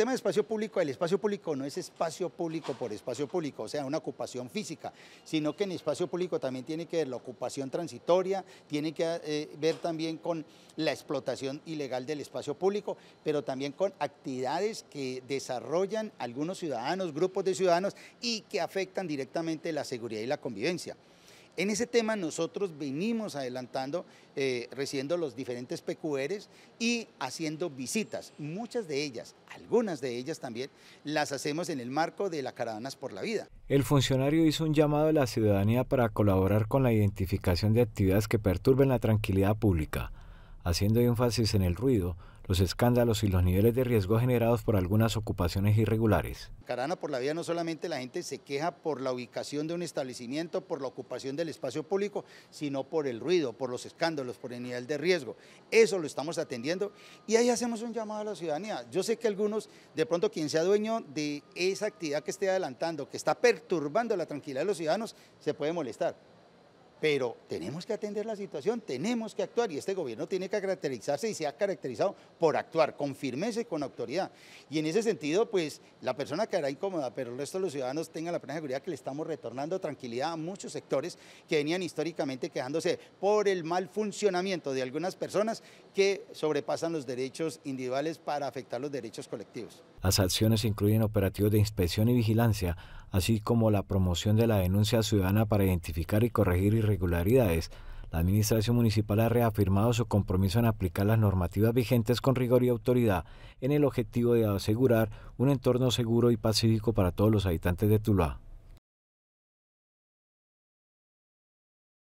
tema de espacio público, el espacio público no es espacio público por espacio público, o sea, una ocupación física, sino que en espacio público también tiene que ver la ocupación transitoria, tiene que eh, ver también con la explotación ilegal del espacio público, pero también con actividades que desarrollan algunos ciudadanos, grupos de ciudadanos y que afectan directamente la seguridad y la convivencia. En ese tema nosotros venimos adelantando, eh, recibiendo los diferentes PQRs y haciendo visitas, muchas de ellas, algunas de ellas también, las hacemos en el marco de la Caravanas por la Vida. El funcionario hizo un llamado a la ciudadanía para colaborar con la identificación de actividades que perturben la tranquilidad pública haciendo énfasis en el ruido, los escándalos y los niveles de riesgo generados por algunas ocupaciones irregulares. Carana por la vía no solamente la gente se queja por la ubicación de un establecimiento, por la ocupación del espacio público, sino por el ruido, por los escándalos, por el nivel de riesgo. Eso lo estamos atendiendo y ahí hacemos un llamado a la ciudadanía. Yo sé que algunos, de pronto quien sea dueño de esa actividad que esté adelantando, que está perturbando la tranquilidad de los ciudadanos, se puede molestar pero tenemos que atender la situación, tenemos que actuar y este gobierno tiene que caracterizarse y se ha caracterizado por actuar con firmeza y con autoridad. Y en ese sentido, pues la persona quedará incómoda, pero el resto de los ciudadanos tengan la plena seguridad que le estamos retornando tranquilidad a muchos sectores que venían históricamente quedándose por el mal funcionamiento de algunas personas que sobrepasan los derechos individuales para afectar los derechos colectivos. Las acciones incluyen operativos de inspección y vigilancia, así como la promoción de la denuncia ciudadana para identificar y corregir irregularidades. La Administración Municipal ha reafirmado su compromiso en aplicar las normativas vigentes con rigor y autoridad en el objetivo de asegurar un entorno seguro y pacífico para todos los habitantes de Tuluá.